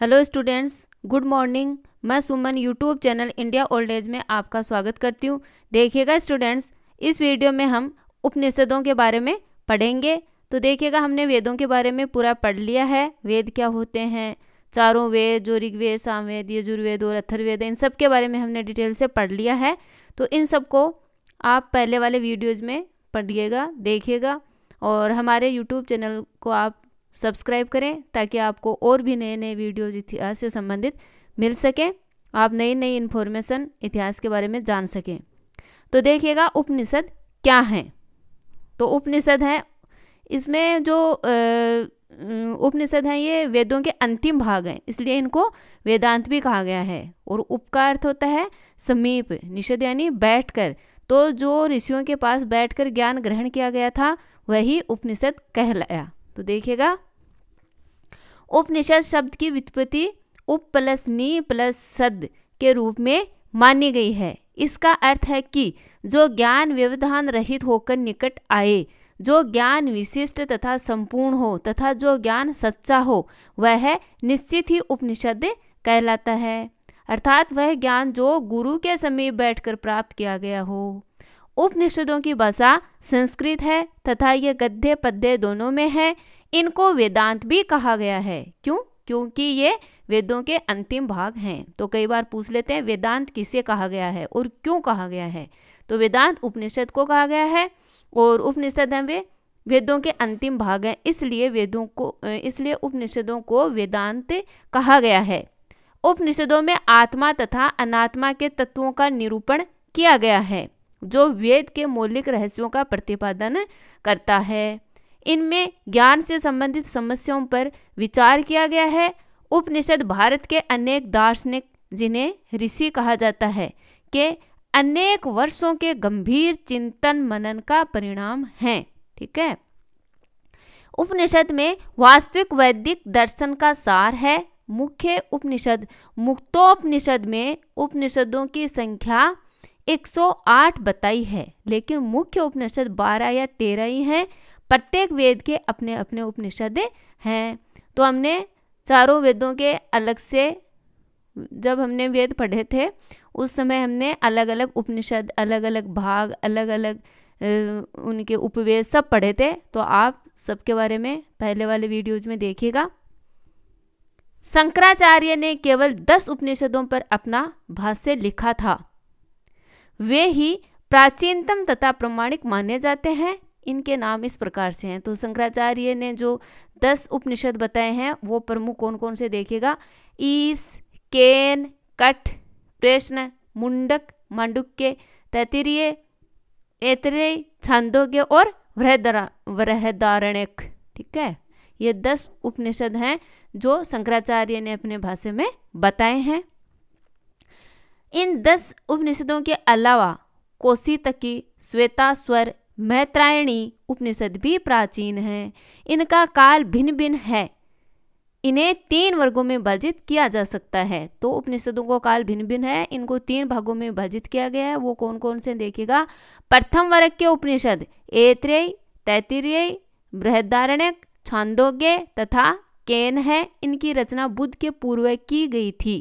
hello students good morning मैं Suman YouTube channel India old age में आपका स्वागत करती हूँ देखिएगा स्टूडेंट्स इस वीडियो में हम उपनिषदों के बारे में पढ़ेंगे तो देखिएगा हमने वेदों के बारे में पूरा पढ़ लिया है वेद क्या होते हैं चारों वेद जो ऋग्वेद सामवेद यजुर्वेद और अथर्वेद इन सब के बारे में हमने डिटेल से पढ़ लिया है तो इन सबको आप पहले वाले वीडियोज़ में पढ़िएगा देखिएगा और हमारे यूट्यूब चैनल को आप सब्सक्राइब करें ताकि आपको और भी नए नए वीडियोज इतिहास से संबंधित मिल सकें आप नई नई इन्फॉर्मेशन इतिहास के बारे में जान सकें तो देखिएगा उपनिषद क्या हैं तो उपनिषद हैं इसमें जो उपनिषद हैं ये वेदों के अंतिम भाग हैं इसलिए इनको वेदांत भी कहा गया है और उप का अर्थ होता है समीप निषद यानी बैठकर तो जो ऋषियों के पास बैठकर ज्ञान ग्रहण किया गया था वही उपनिषद कहलाया तो देखिएगा उपनिषद शब्द की व्युत्पत्ति उप प्लस नी प्लस सद के रूप में मानी गई है इसका अर्थ है कि जो ज्ञान व्यवधान रहित होकर निकट आए जो ज्ञान विशिष्ट तथा संपूर्ण हो तथा जो ज्ञान सच्चा हो वह निश्चित ही उपनिषद कहलाता है अर्थात वह ज्ञान जो गुरु के समीप बैठकर प्राप्त किया गया हो उपनिषदों की भाषा संस्कृत है तथा यह गद्य पद्य दोनों में है इनको वेदांत भी कहा गया है क्यों क्योंकि ये वेदों के अंतिम भाग हैं तो कई बार पूछ लेते हैं वेदांत किसे कहा गया है और क्यों कहा गया है तो वेदांत उपनिषद को कहा गया है और उपनिषद हैं वे वेदों के अंतिम भाग हैं इसलिए वेदों को इसलिए उपनिषदों को वेदांत कहा गया है उपनिषदों में आत्मा तथा अनात्मा के तत्वों का निरूपण किया गया है जो वेद के मौलिक रहस्यों का प्रतिपादन करता है इनमें ज्ञान से संबंधित समस्याओं पर विचार किया गया है उपनिषद भारत के अनेक दार्शनिक जिन्हें ऋषि कहा जाता है के अनेक वर्षों के गंभीर चिंतन मनन का परिणाम है ठीक है उपनिषद में वास्तविक वैदिक दर्शन का सार है मुख्य उपनिषद मुक्तोपनिषद में उपनिषदों की संख्या 108 बताई है लेकिन मुख्य उपनिषद 12 या 13 ही हैं प्रत्येक वेद के अपने अपने उपनिषद हैं तो हमने चारों वेदों के अलग से जब हमने वेद पढ़े थे उस समय हमने अलग अलग उपनिषद अलग अलग भाग अलग अलग उनके उपवेद सब पढ़े थे तो आप सबके बारे में पहले वाले वीडियोज में देखिएगा शंकराचार्य ने केवल दस उपनिषदों पर अपना भाष्य लिखा था वे ही प्राचीनतम तथा प्रमाणिक माने जाते हैं इनके नाम इस प्रकार से हैं तो शंकराचार्य ने जो दस उपनिषद बताए हैं वो प्रमुख कौन कौन से देखेगा ईस केन कठ प्रश्न मुंडक मांडुक्य तैतरीय ऐतरे छांदोग्य और वृहदारा वृहदारण्यक ठीक है ये दस उपनिषद हैं जो शंकराचार्य ने अपने भाषा में बताए हैं इन दस उपनिषदों के अलावा कोसी तकी श्वेता स्वर मैत्रायणी उपनिषद भी प्राचीन है इनका काल भिन्न भिन्न है इन्हें तीन वर्गों में विभाजित किया जा सकता है तो उपनिषदों का काल भिन्न भिन्न है इनको तीन भागों में विभाजित किया गया है वो कौन कौन से देखेगा प्रथम वर्ग के उपनिषद एत्रेय तैतिरेय बृहदारण्यक छांदोग्य तथा केन है इनकी रचना बुद्ध के पूर्व की गई थी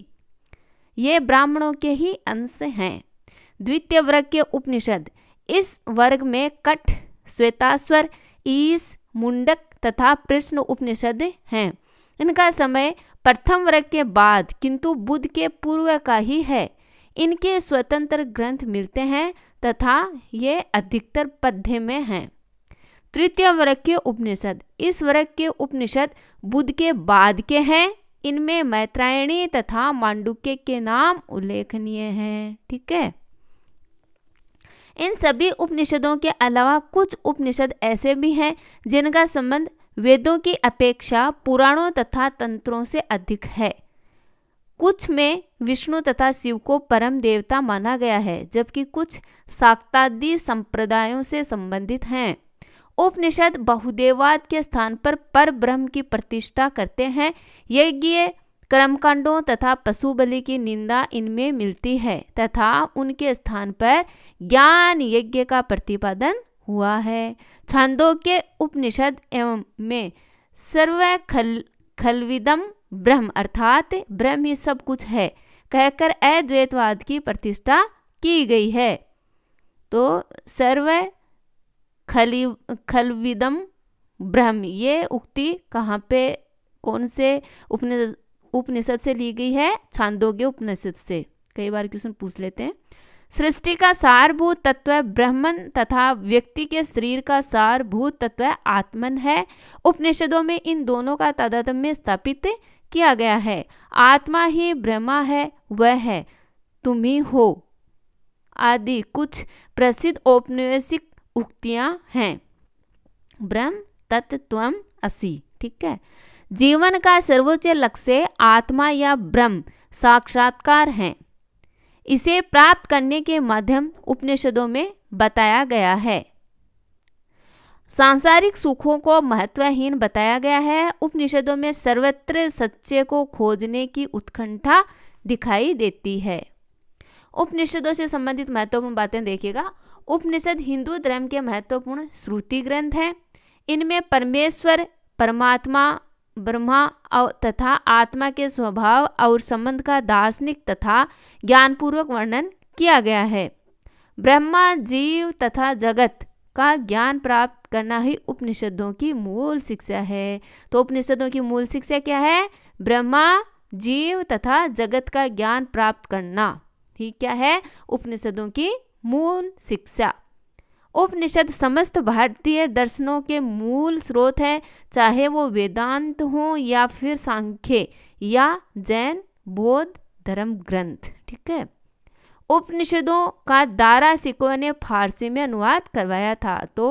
ये ब्राह्मणों के ही अंश हैं द्वितीय वर्ग के उपनिषद इस वर्ग में कठ श्वेताश्वर ईस मुंडक तथा प्रश्न उपनिषद हैं इनका समय प्रथम वर्ग के बाद किंतु बुद्ध के पूर्व का ही है इनके स्वतंत्र ग्रंथ मिलते हैं तथा ये अधिकतर पद्य में हैं तृतीय वर्ग के उपनिषद इस वर्ग के उपनिषद बुद्ध के बाद के हैं इनमें मैत्रायणी तथा मांडुक्य के नाम उल्लेखनीय हैं ठीक है इन सभी उपनिषदों के अलावा कुछ उपनिषद ऐसे भी हैं जिनका संबंध वेदों की अपेक्षा पुराणों तथा तंत्रों से अधिक है कुछ में विष्णु तथा शिव को परम देवता माना गया है जबकि कुछ साक्तादी संप्रदायों से संबंधित हैं उपनिषद बहुदेवाद के स्थान पर पर ब्रह्म की प्रतिष्ठा करते हैं यज्ञ कर्मकांडों तथा पशु बलि की निंदा इनमें मिलती है तथा उनके स्थान पर ज्ञान यज्ञ का प्रतिपादन हुआ है छांदों के उपनिषद एवं में सर्व खल खलविदम ब्रह्म अर्थात ब्रह्म ही सब कुछ है कहकर अद्वैतवाद की प्रतिष्ठा की गई है तो सर्व खलि खलविदम ब्रह्म ये उक्ति कहाँ पे कौन से उपनिषद उपनिषद से ली गई है छांदोग्य उपनिषद से कई बार क्वेश्चन पूछ लेते हैं सृष्टि का सारभूत तत्व ब्रह्मन तथा व्यक्ति के शरीर का सारभूत तत्व आत्मन है उपनिषदों में इन दोनों का तदतम में स्थापित किया गया है आत्मा ही ब्रह्मा है वह है तुम ही हो आदि कुछ प्रसिद्ध औपनिवेशिक उक्तियां हैं ब्रह्म तत्व असी ठीक है जीवन का सर्वोच्च लक्ष्य आत्मा या ब्रह्म साक्षात्कार है इसे प्राप्त करने के माध्यम उपनिषदों में बताया गया है सांसारिक सुखों को महत्वहीन बताया गया है उपनिषदों में सर्वत्र सच्चे को खोजने की उत्कंठा दिखाई देती है उपनिषदों से संबंधित महत्वपूर्ण बातें देखिएगा उपनिषद हिंदू धर्म के महत्वपूर्ण श्रुति ग्रंथ हैं इनमें परमेश्वर परमात्मा ब्रह्मा तथा आत्मा के स्वभाव और संबंध का दार्शनिक तथा ज्ञानपूर्वक वर्णन किया गया है ब्रह्मा जीव तथा जगत का ज्ञान प्राप्त करना ही उपनिषदों की मूल शिक्षा है तो उपनिषदों की मूल शिक्षा क्या है ब्रह्मा जीव तथा जगत का ज्ञान प्राप्त करना ठीक क्या है उपनिषदों की मूल शिक्षा उपनिषद समस्त भारतीय दर्शनों के मूल स्रोत हैं चाहे वो वेदांत हों या फिर सांख्य या जैन बौद्ध धर्म ग्रंथ ठीक है उपनिषदों का दारा सिको ने फारसी में अनुवाद करवाया था तो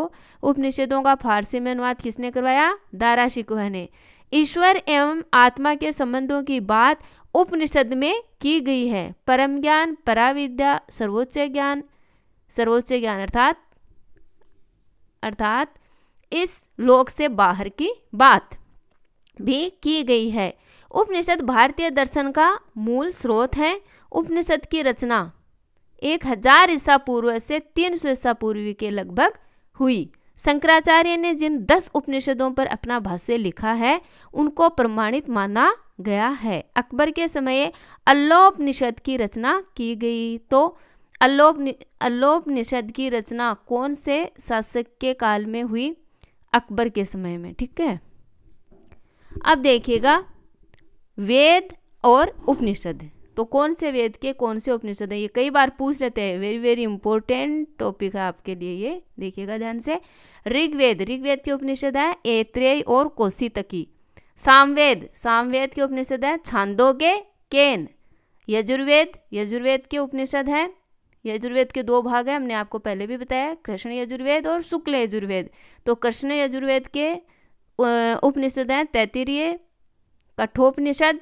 उपनिषदों का फारसी में अनुवाद किसने करवाया दारा सिको ने ईश्वर एवं आत्मा के संबंधों की बात उपनिषद में की गई है परम ज्ञान पराविद्या सर्वोच्च ज्ञान सर्वोच्च ज्ञान अर्थात अर्थात इस लोक से बाहर की बात भी की गई है उपनिषद भारतीय दर्शन का मूल स्रोत है उपनिषद की रचना एक हजार ईसा पूर्व से तीन सौ ईसा पूर्वी के लगभग हुई शंकराचार्य ने जिन दस उपनिषदों पर अपना भाष्य लिखा है उनको प्रमाणित माना गया है अकबर के समय अल्लाह उपनिषद की रचना की गई तो अलोप अलोप निषद की रचना कौन से शासक के काल में हुई अकबर के समय में ठीक है अब देखिएगा वेद और उपनिषद तो कौन से वेद के कौन से उपनिषद है ये कई बार पूछ लेते हैं वेरी वेरी इंपॉर्टेंट टॉपिक है आपके लिए ये देखिएगा ध्यान से ऋग्वेद ऋग्वेद के उपनिषद है ऐत्रेय और कौशितकी सामवेद सामवेद के उपनिषद है छांदोगे केन यजुर्वेद यजुर्वेद के उपनिषद हैं यजुर्वेद के दो भाग हैं हमने आपको पहले भी बताया कृष्ण यजुर्वेद और शुक्ल यजुर्वेद तो कृष्ण यजुर्वेद के उपनिषद हैं तैतरीय कठोपनिषद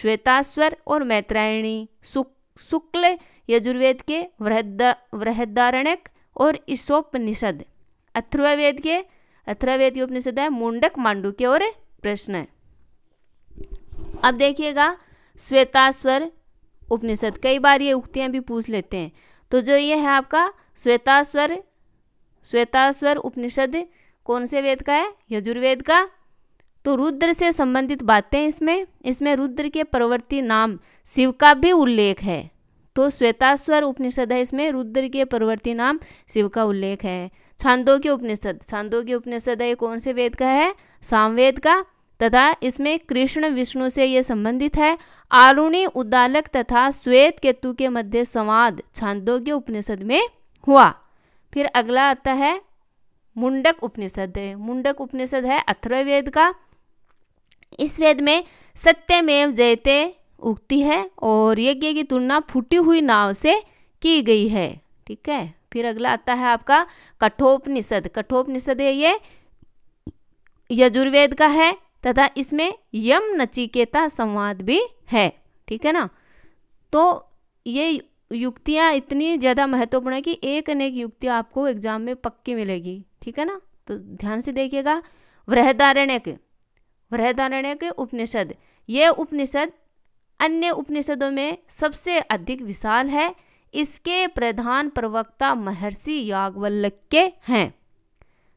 श्वेतास्वर और मैत्रायणी शुक्ल यजुर्वेद के वृहदारण्यक और ईशोपनिषद अथर्ववेद के अथर्ववेद के उपनिषद है मुंडक मांडू के और प्रश्न है अब देखिएगा श्वेतास्वर उपनिषद कई बार ये उक्तियाँ भी पूछ लेते हैं तो जो ये है आपका श्वेतास्वर श्वेतास्वर उपनिषद कौन से वेद का है यजुर्वेद का तो रुद्र से संबंधित बातें इसमें इसमें रुद्र के परवर्ती नाम शिव का भी उल्लेख है तो श्वेतास्वर उपनिषद है इसमें रुद्र के परवर्ती नाम शिव का उल्लेख है छांदो के उपनिषद छांदो के उपनिषद है कौन से वेद का है सामवेद का तथा इसमें कृष्ण विष्णु से ये संबंधित है आरुणी उद्दालक तथा श्वेत केतु के मध्य संवाद छांदोग्य उपनिषद में हुआ फिर अगला आता है मुंडक उपनिषद मुंडक उपनिषद है अथर्ववेद का इस वेद में सत्यमेव जयते उक्ति है और यज्ञ की तुलना फूटी हुई नाव से की गई है ठीक है फिर अगला आता है आपका कठोपनिषद कठोपनिषद है ये यजुर्वेद का है तथा इसमें यम नचिकेता संवाद भी है ठीक है ना तो ये युक्तियाँ इतनी ज़्यादा महत्वपूर्ण है कि एक अनेक युक्तियाँ आपको एग्जाम में पक्की मिलेगी ठीक है ना तो ध्यान से देखिएगा वृहदारण्यक वृहदारण्यक उपनिषद ये उपनिषद अन्य उपनिषदों में सबसे अधिक विशाल है इसके प्रधान प्रवक्ता महर्षि यागवल्लक के हैं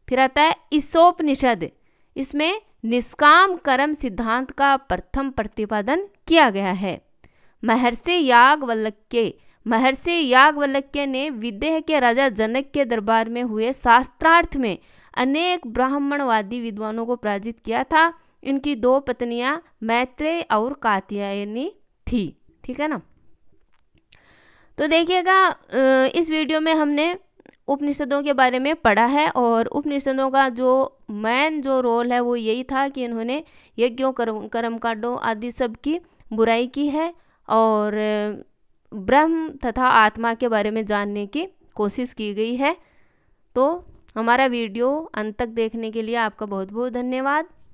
फिर आता है इसोपनिषद इसमें निष्काम कर्म सिद्धांत का प्रथम प्रतिपादन किया गया है महर्षि यागवल्क्य महर्षि यागवल्क्य ने विदेह के राजा जनक के दरबार में हुए शास्त्रार्थ में अनेक ब्राह्मणवादी विद्वानों को पराजित किया था इनकी दो पत्नियां मैत्रेय और कात्यायनी थी ठीक है ना तो देखिएगा इस वीडियो में हमने उपनिषदों के बारे में पढ़ा है और उपनिषदों का जो मैन जो रोल है वो यही था कि इन्होंने यज्ञों कर्म कांडों आदि सब की बुराई की है और ब्रह्म तथा आत्मा के बारे में जानने की कोशिश की गई है तो हमारा वीडियो अंत तक देखने के लिए आपका बहुत बहुत धन्यवाद